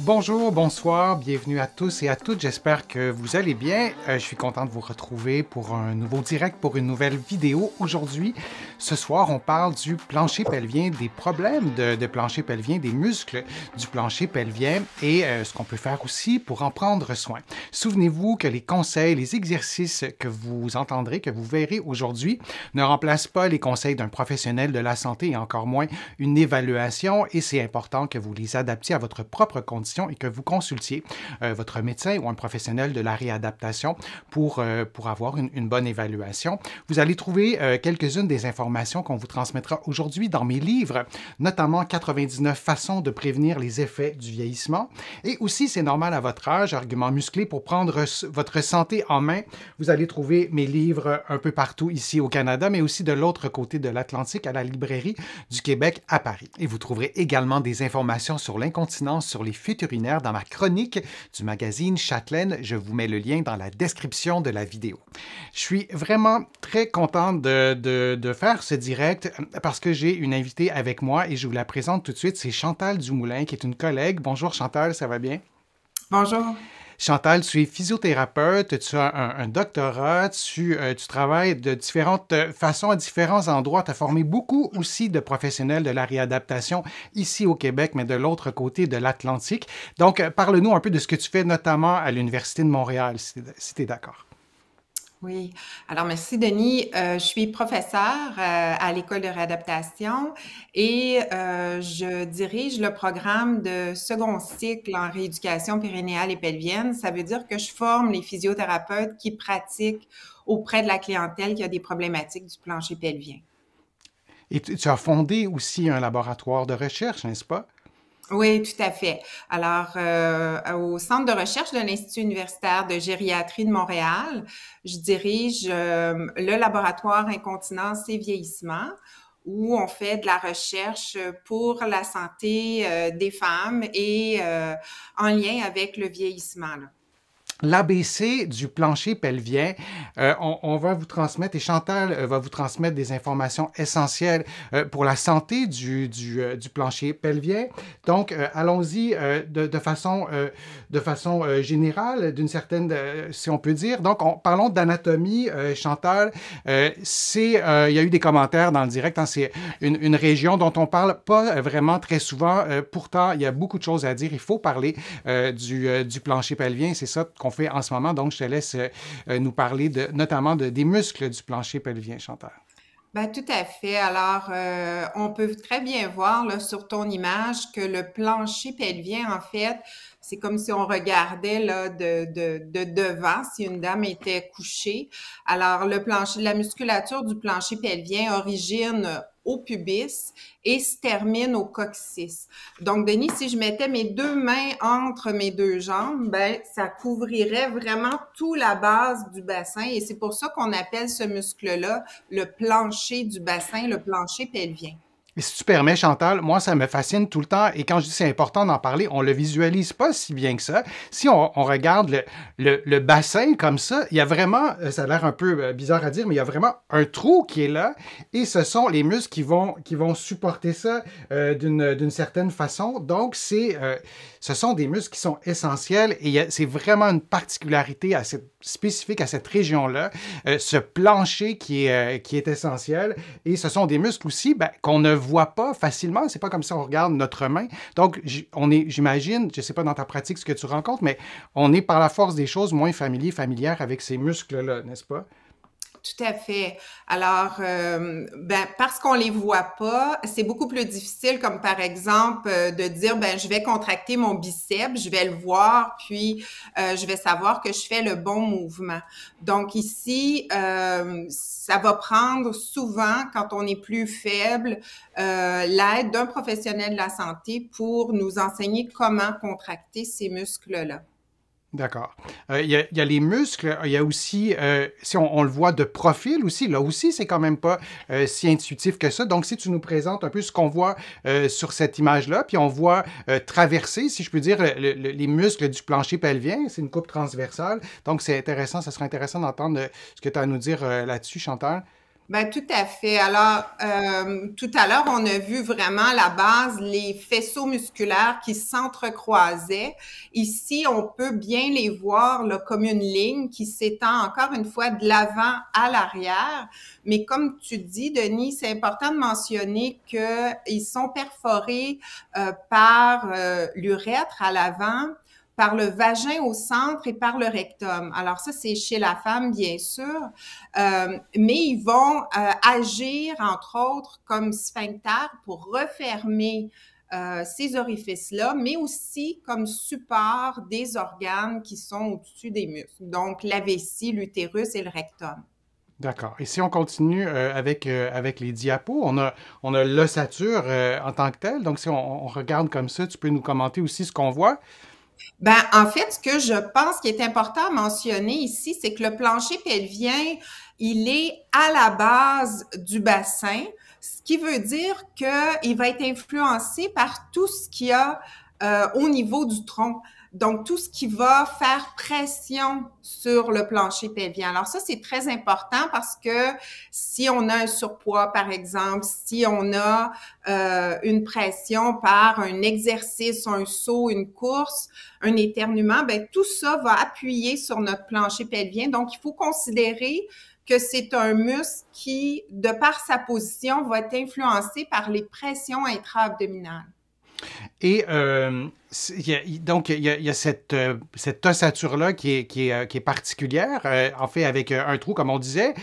Bonjour, bonsoir, bienvenue à tous et à toutes. J'espère que vous allez bien. Euh, je suis content de vous retrouver pour un nouveau direct, pour une nouvelle vidéo. Aujourd'hui, ce soir, on parle du plancher pelvien, des problèmes de, plancher pelvien, des muscles du plancher pelvien et euh, ce qu'on peut faire aussi pour en prendre soin. Souvenez-vous que les conseils, les exercices que vous entendrez, que vous verrez aujourd'hui, ne remplacent pas les conseils d'un professionnel de la santé et encore moins une évaluation et c'est important que vous les adaptiez à votre propre condition et que vous consultiez euh, votre médecin ou un professionnel de la réadaptation pour, euh, pour avoir une, bonne évaluation. Vous allez trouver quelques-unes des informations qu'on vous transmettra aujourd'hui dans mes livres, notamment 99 façons de prévenir les effets du vieillissement et aussi C'est normal à votre âge, argument musclé pour prendre votre santé en main. Vous allez trouver mes livres un peu partout ici au Canada, mais aussi de l'autre côté de l'Atlantique à la librairie du Québec à Paris. Et vous trouverez également des informations sur l'incontinence, sur les fuites urinaires dans ma chronique du magazine Châtelaine. Je vous mets le lien dans la description de la vidéo. Je suis vraiment très content de, de faire ce direct euh, parce que j'ai une invitée avec moi et je vous la présente tout de suite. C'est Chantal Dumoulin, qui est une collègue. Bonjour Chantal, ça va bien? Bonjour. Chantal, tu es physiothérapeute, tu as un, doctorat, tu, euh, tu, travailles de différentes euh, façons à différents endroits. Tu as formé beaucoup aussi de professionnels de la réadaptation ici au Québec, mais de l'autre côté de l'Atlantique. Donc, parle-nous un peu de ce que tu fais, notamment à l'Université de Montréal, si tu es d'accord. Oui. Alors, merci, Denis. Euh, je suis professeure euh, à l'École de réadaptation et euh, je dirige le programme de second cycle en rééducation périnéale et pelvienne. Ça veut dire que je forme les physiothérapeutes qui pratiquent auprès de la clientèle qui a des problématiques du plancher pelvien. Et tu as fondé aussi un laboratoire de recherche, n'est-ce pas? Oui, tout à fait. Alors, euh, au Centre de recherche de l'Institut universitaire de gériatrie de Montréal, je dirige euh, le laboratoire incontinence et vieillissement où on fait de la recherche pour la santé euh, des femmes et en lien avec le vieillissement. Là. L'ABC du plancher pelvien, euh, on, va vous transmettre, et Chantal euh, va vous transmettre des informations essentielles euh, pour la santé du, plancher pelvien. Donc, allons-y de, façon, de façon générale, d'une certaine, si on peut dire. Donc, on, parlons d'anatomie, Chantal. c'est, il y a eu des commentaires dans le direct, hein, c'est une, région dont on parle pas vraiment très souvent. pourtant, il y a beaucoup de choses à dire. Il faut parler du, du plancher pelvien, c'est ça fait en ce moment. Donc, je te laisse euh, nous parler de, notamment de, des muscles du plancher pelvien chanteur. Bien, tout à fait. Alors, euh, on peut très bien voir là, sur ton image que le plancher pelvien, en fait, c'est comme si on regardait là, de, devant si une dame était couchée. Alors, le plancher, la musculature du plancher pelvien origine au pubis et se termine au coccyx. Donc, Denis, si je mettais mes deux mains entre mes deux jambes, ben, ça couvrirait vraiment tout la base du bassin et c'est pour ça qu'on appelle ce muscle-là le plancher du bassin, le plancher pelvien super si tu permets, Chantal, moi, ça me fascine tout le temps. Et quand je dis c'est important d'en parler, on le visualise pas si bien que ça. Si on, regarde le, bassin comme ça, il y a vraiment, euh, ça a l'air un peu euh, bizarre à dire, mais il y a vraiment un trou qui est là. Et ce sont les muscles qui vont, qui vont supporter ça euh, d'une certaine façon. Donc, ce sont des muscles qui sont essentiels. Et c'est vraiment une particularité spécifique à cette région-là, ce plancher qui est, qui est essentiel. Et ce sont des muscles aussi ben, qu'on ne voit pas facilement. C'est pas comme si on regarde notre main. Donc, on est, j'imagine, je sais pas dans ta pratique ce que tu rencontres, mais on est par la force des choses moins familier, familière avec ces muscles-là, n'est-ce pas? Tout à fait. Alors, euh, ben, parce qu'on les voit pas, c'est beaucoup plus difficile, comme par exemple euh, de dire, ben, je vais contracter mon biceps, je vais le voir, puis euh, je vais savoir que je fais le bon mouvement. Donc ici, ça va prendre souvent, quand on est plus faible, l'aide d'un professionnel de la santé pour nous enseigner comment contracter ces muscles-là. D'accord. Euh, il y, a les muscles, euh, il y a aussi, euh, si on, le voit de profil aussi, là aussi, c'est quand même pas si intuitif que ça. Donc, si tu nous présentes un peu ce qu'on voit sur cette image-là, puis on voit traverser, si je peux dire, les muscles du plancher pelvien, c'est une coupe transversale. Donc, c'est intéressant, ça serait intéressant d'entendre ce que tu as à nous dire là-dessus, Chantal. Ben, tout à fait. Alors, euh, tout à l'heure, on a vu vraiment la base, les faisceaux musculaires qui s'entrecroisaient. Ici, on peut bien les voir là, comme une ligne qui s'étend encore une fois de l'avant à l'arrière. Mais comme tu dis, Denis, c'est important de mentionner qu'ils sont perforés euh, par euh, l'urètre à l'avant, par le vagin au centre et par le rectum. Alors ça, c'est chez la femme, bien sûr, euh, mais ils vont euh, agir, entre autres, comme sphincter pour refermer euh, ces orifices-là, mais aussi comme support des organes qui sont au-dessus des muscles, donc la vessie, l'utérus et le rectum. D'accord. Et si on continue avec, avec les diapos, on a, on a l'ossature en tant que telle. Donc, si on, regarde comme ça, tu peux nous commenter aussi ce qu'on voit. Ben, en fait, ce que je pense qui est important à mentionner ici, c'est que le plancher pelvien, il est à la base du bassin, ce qui veut dire qu'il va être influencé par tout ce qu'il y a euh, au niveau du tronc. Donc, tout ce qui va faire pression sur le plancher pelvien. Alors, ça, c'est très important parce que si on a un surpoids, par exemple, si on a euh, une pression par un exercice, un saut, une course, un éternuement, ben tout ça va appuyer sur notre plancher pelvien. Donc, il faut considérer que c'est un muscle qui, de par sa position, va être influencé par les pressions intra-abdominales. Et euh, donc, il y a, cette, euh, cette ossature-là qui est, euh, particulière, en fait, avec un trou, comme on disait,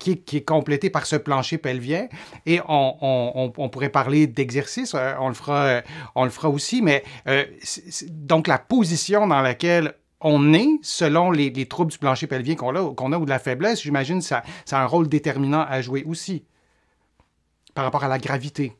qui, est complété par ce plancher pelvien. Et on, pourrait parler d'exercice, on, le fera, on le fera aussi, mais donc la position dans laquelle on est selon les, troubles du plancher pelvien qu'on a, a, ou de la faiblesse, j'imagine ça, ça a un rôle déterminant à jouer aussi par rapport à la gravité.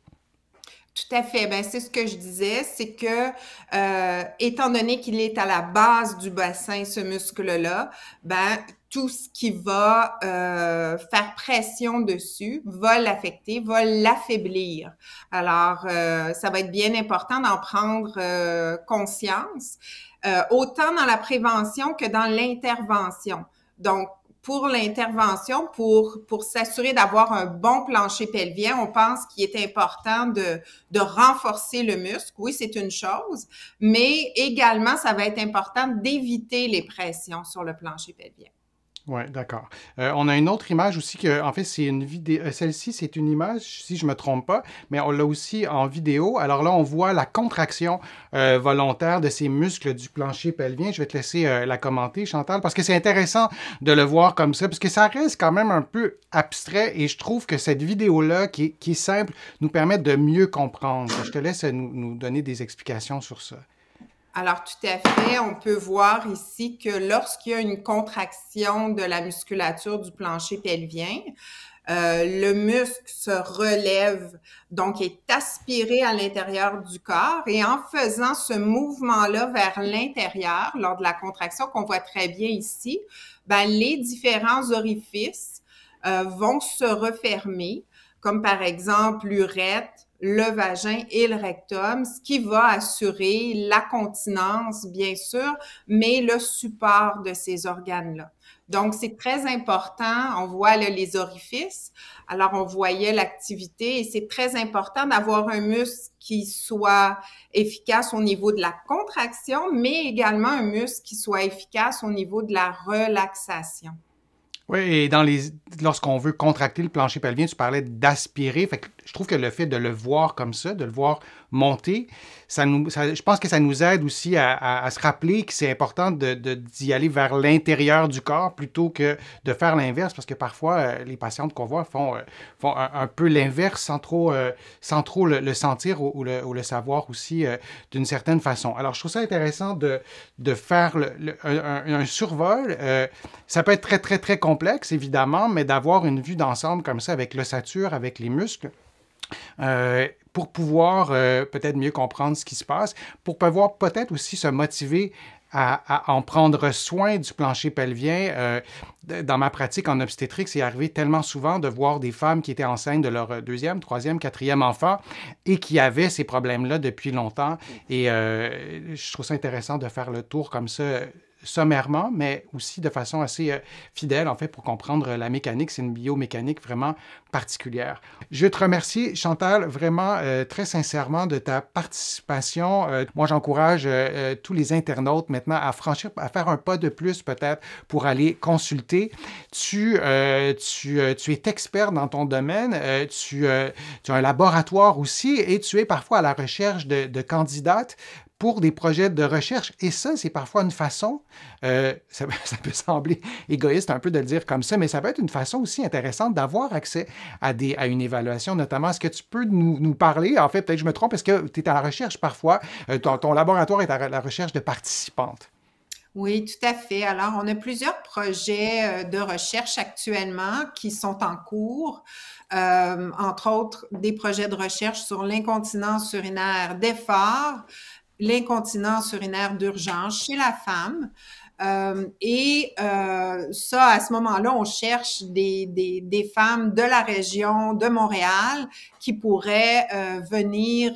Tout à fait. Ben, c'est ce que je disais, c'est que euh, étant donné qu'il est à la base du bassin, ce muscle-là, ben, tout ce qui va euh, faire pression dessus va l'affecter, va l'affaiblir. Alors, euh, ça va être bien important d'en prendre conscience, autant dans la prévention que dans l'intervention. Donc, pour l'intervention, pour, pour s'assurer d'avoir un bon plancher pelvien, on pense qu'il est important de, de renforcer le muscle. Oui, c'est une chose, mais également, ça va être important d'éviter les pressions sur le plancher pelvien. Oui, d'accord. Euh, on a une autre image aussi que, en fait, c'est une vidéo. Euh, celle-ci, c'est une image, si je ne me trompe pas, mais on l'a aussi en vidéo. Alors là, on voit la contraction euh, volontaire de ces muscles du plancher pelvien. Je vais te laisser la commenter, Chantal, parce que c'est intéressant de le voir comme ça, parce que ça reste quand même un peu abstrait et je trouve que cette vidéo-là, qui, est simple, nous permet de mieux comprendre. Je te laisse nous donner des explications sur ça. Alors, tout à fait. On peut voir ici que lorsqu'il y a une contraction de la musculature du plancher pelvien, euh, le muscle se relève, donc est aspiré à l'intérieur du corps. Et en faisant ce mouvement-là vers l'intérieur, lors de la contraction qu'on voit très bien ici, ben, les différents orifices euh, vont se refermer, comme par exemple l'urètre, le vagin et le rectum, ce qui va assurer la continence, bien sûr, mais le support de ces organes-là. Donc, c'est très important. On voit les orifices. Alors, on voyait l'activité et c'est très important d'avoir un muscle qui soit efficace au niveau de la contraction, mais également un muscle qui soit efficace au niveau de la relaxation. Oui, et lorsqu'on veut contracter le plancher pelvien, tu parlais d'aspirer. Fait je trouve que le fait de le voir comme ça, de le voir monter, ça nous, je pense que ça nous aide aussi à, se rappeler que c'est important d'y de, d'y aller vers l'intérieur du corps plutôt que de faire l'inverse, parce que parfois, euh, les patientes qu'on voit font, euh, font un, peu l'inverse sans trop, euh, sans trop le, sentir ou, le, le, savoir aussi d'une certaine façon. Alors, je trouve ça intéressant de, de faire un, survol. ça peut être très, très, très complexe, évidemment, mais d'avoir une vue d'ensemble comme ça avec l'ossature, avec les muscles, euh, pour pouvoir euh, peut-être mieux comprendre ce qui se passe, pour pouvoir peut-être aussi se motiver à, en prendre soin du plancher pelvien. Euh, dans ma pratique en obstétrique, c'est arrivé tellement souvent de voir des femmes qui étaient enceintes de leur deuxième, troisième, quatrième enfant et qui avaient ces problèmes-là depuis longtemps. Et je trouve ça intéressant de faire le tour comme ça sommairement, mais aussi de façon assez euh, fidèle, en fait, pour comprendre euh, la mécanique. C'est une biomécanique vraiment particulière. Je te remercie, Chantal, vraiment euh, très sincèrement de ta participation. moi, j'encourage tous les internautes maintenant à franchir, à faire un pas de plus peut-être pour aller consulter. Tu, tu, tu, es expert dans ton domaine, tu, tu, as un laboratoire aussi et tu es parfois à la recherche de, de candidates pour des projets de recherche. Et ça, c'est parfois une façon, euh, ça, peut sembler égoïste un peu de le dire comme ça, mais ça peut être une façon aussi intéressante d'avoir accès à, des, à une évaluation, notamment. Est-ce que tu peux nous, nous parler, en fait, peut-être je me trompe, est-ce que tu es à la recherche parfois, euh, ton, laboratoire est à la recherche de participantes? Oui, tout à fait. Alors, on a plusieurs projets euh, de recherche actuellement qui sont en cours, entre autres des projets de recherche sur l'incontinence urinaire d'effort l'incontinence urinaire d'urgence chez la femme. Euh, et euh, ça, à ce moment-là, on cherche des, des, des, femmes de la région de Montréal qui pourraient euh, venir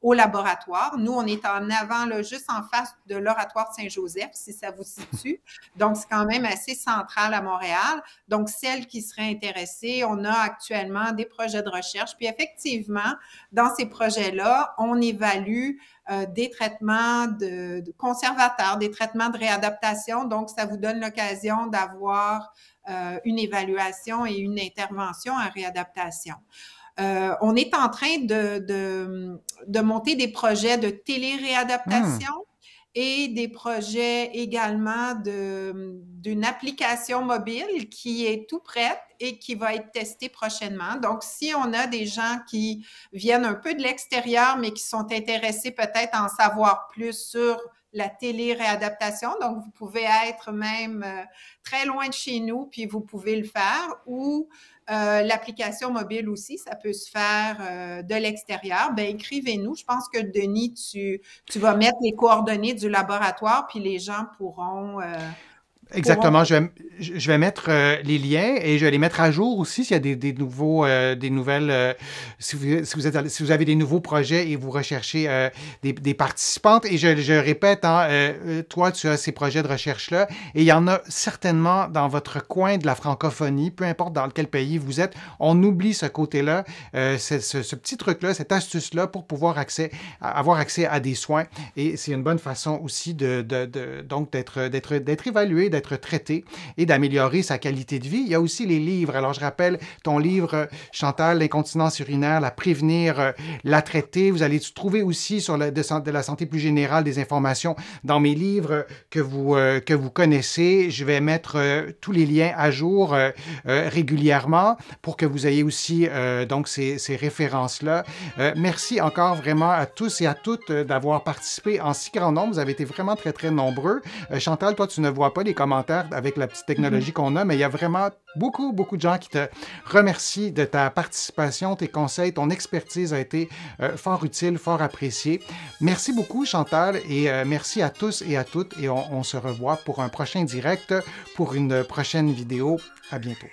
au laboratoire. Nous, on est en avant, là, juste en face de l'oratoire Saint-Joseph, si ça vous situe. Donc, c'est quand même assez central à Montréal. Donc, celles qui seraient intéressées, on a actuellement des projets de recherche. Puis, effectivement, dans ces projets-là, on évalue euh, des traitements de, conservateurs, des traitements de réadaptation. Donc, ça vous donne l'occasion d'avoir euh, une évaluation et une intervention en réadaptation. Euh, on est en train de, de, monter des projets de téléréadaptation. réadaptation hmm. Et des projets également d'une application mobile qui est tout prête et qui va être testée prochainement. Donc, si on a des gens qui viennent un peu de l'extérieur, mais qui sont intéressés peut-être en savoir plus sur la télé-réadaptation. Donc, vous pouvez être même euh, très loin de chez nous, puis vous pouvez le faire. Ou euh, l'application mobile aussi, ça peut se faire euh, de l'extérieur. Ben écrivez-nous. Je pense que Denis, tu, tu vas mettre les coordonnées du laboratoire, puis les gens pourront. Exactement. Je vais, mettre euh, les liens et je vais les mettre à jour aussi s'il y a des, nouveaux, euh, des nouvelles, euh, si, vous, êtes, si, vous, avez des nouveaux projets et vous recherchez des, participantes. Et je, répète, hein, toi, tu as ces projets de recherche-là et il y en a certainement dans votre coin de la francophonie, peu importe dans quel pays vous êtes. On oublie ce côté-là, ce, petit truc-là, cette astuce-là pour pouvoir accès, avoir accès à des soins. Et c'est une bonne façon aussi de, donc d'être, d'être, d'être évalué, d'être d'être traité et d'améliorer sa qualité de vie. Il y a aussi les livres. Alors, je rappelle ton livre, Chantal, L'incontinence urinaire, la prévenir, euh, la traiter. Vous allez trouver aussi sur la, de, de la santé plus générale des informations dans mes livres euh, que vous, euh, que vous connaissez. Je vais mettre tous les liens à jour régulièrement pour que vous ayez aussi donc ces, ces références-là. merci encore vraiment à tous et à toutes d'avoir participé en si grand nombre. Vous avez été vraiment très, très nombreux. Chantal, toi, tu ne vois pas les avec la petite technologie qu'on a, mais il y a vraiment beaucoup, beaucoup de gens qui te remercient de ta participation, tes conseils, ton expertise a été euh, fort utile, fort appréciée. Merci beaucoup, Chantal, et euh, merci à tous et à toutes. Et on se revoit pour un prochain direct, pour une prochaine vidéo. À bientôt.